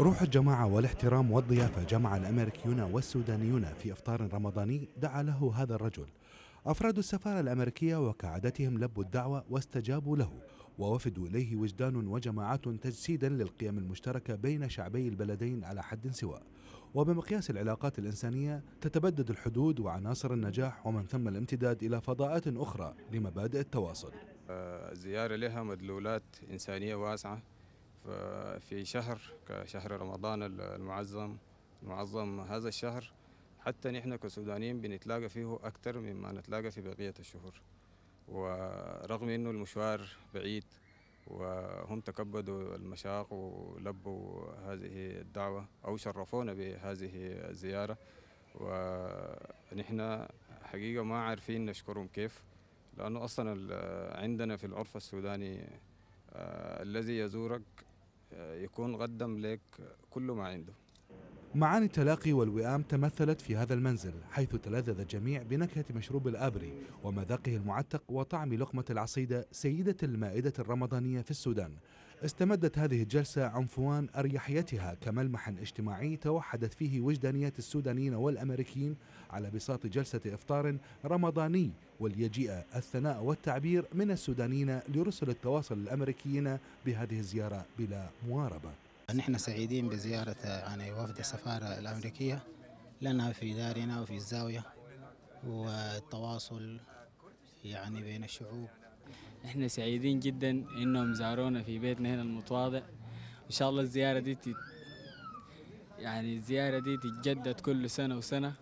روح الجماعة والاحترام والضيافة جمع الأمريكيون والسودانيون في إفطار رمضاني دعا له هذا الرجل أفراد السفارة الأمريكية وكعادتهم لبوا الدعوة واستجابوا له ووفد إليه وجدان وجماعات تجسيدا للقيم المشتركة بين شعبي البلدين على حد سواء وبمقياس العلاقات الإنسانية تتبدد الحدود وعناصر النجاح ومن ثم الامتداد إلى فضاءات أخرى لمبادئ التواصل الزيارة آه، لها مدلولات إنسانية واسعة آه، في شهر كشهر رمضان المعظم المعظم هذا الشهر حتى نحن كسودانيين بنتلاقى فيه أكثر مما نتلاقى في بقية الشهور ورغم أنه المشوار بعيد وهم تكبدوا المشاق ولبوا هذه الدعوة أو شرفونا بهذه الزيارة ونحن حقيقة ما عارفين نشكرهم كيف لأنه أصلا عندنا في العرف السوداني آه، الذي يزورك يكون قدم لك كل ما عنده معاني التلاقي والوئام تمثلت في هذا المنزل حيث تلذذ الجميع بنكهة مشروب الآبري ومذاقه المعتق وطعم لقمة العصيدة سيدة المائدة الرمضانية في السودان استمدت هذه الجلسة عنفوان أريحيتها كملمح اجتماعي توحدت فيه وجدانيات السودانيين والأمريكيين على بساط جلسة إفطار رمضاني وليجيء الثناء والتعبير من السودانيين لرسل التواصل الأمريكيين بهذه الزيارة بلا مواربة نحن سعيدين بزيارة يعني وفد السفارة الأمريكية لنا في دارنا وفي الزاوية والتواصل يعني بين الشعوب نحن سعيدين جدا انهم زارونا في بيتنا هنا المتواضع ان شاء الله الزيارة دي تت... يعني الزيارة دي تتجدد كل سنة وسنة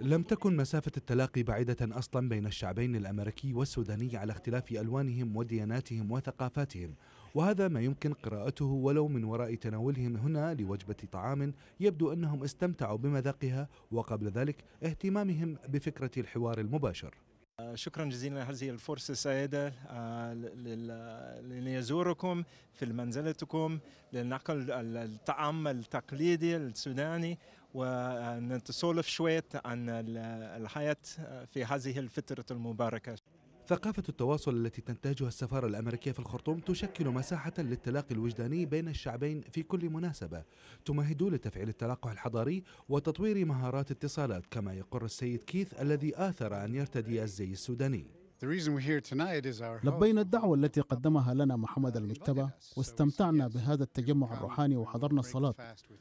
لم تكن مسافة التلاقي بعيدة أصلا بين الشعبين الأمريكي والسوداني على اختلاف ألوانهم ودياناتهم وثقافاتهم وهذا ما يمكن قراءته ولو من وراء تناولهم هنا لوجبة طعام يبدو أنهم استمتعوا بمذاقها وقبل ذلك اهتمامهم بفكرة الحوار المباشر آه، شكرا جزيلا هذه الفرصة السعيدة آه، لنزوركم في منزلتكم لنقل الطعام التقليدي السوداني ونتسولف شوية عن الحياة في هذه الفترة المباركة ثقافة التواصل التي تنتهجها السفارة الأمريكية في الخرطوم تشكل مساحة للتلاقي الوجداني بين الشعبين في كل مناسبة تمهد لتفعيل التلاقح الحضاري وتطوير مهارات اتصالات كما يقر السيد كيث الذي آثر أن يرتدي الزي السوداني لبينا الدعوة التي قدمها لنا محمد المجتبى واستمتعنا بهذا التجمع الروحاني وحضرنا الصلاة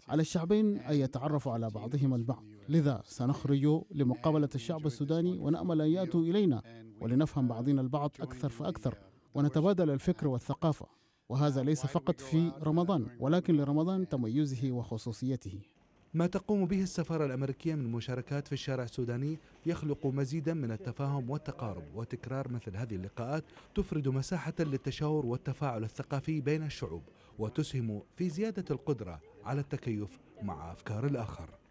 على الشعبين أن يتعرفوا على بعضهما البعض لذا سنخرج لمقابلة الشعب السوداني ونأمل أن يأتوا إلينا ولنفهم بعضنا البعض أكثر فأكثر ونتبادل الفكر والثقافة وهذا ليس فقط في رمضان ولكن لرمضان تميزه وخصوصيته ما تقوم به السفارة الأمريكية من مشاركات في الشارع السوداني يخلق مزيدا من التفاهم والتقارب وتكرار مثل هذه اللقاءات تفرد مساحة للتشاور والتفاعل الثقافي بين الشعوب وتسهم في زيادة القدرة على التكيف مع أفكار الآخر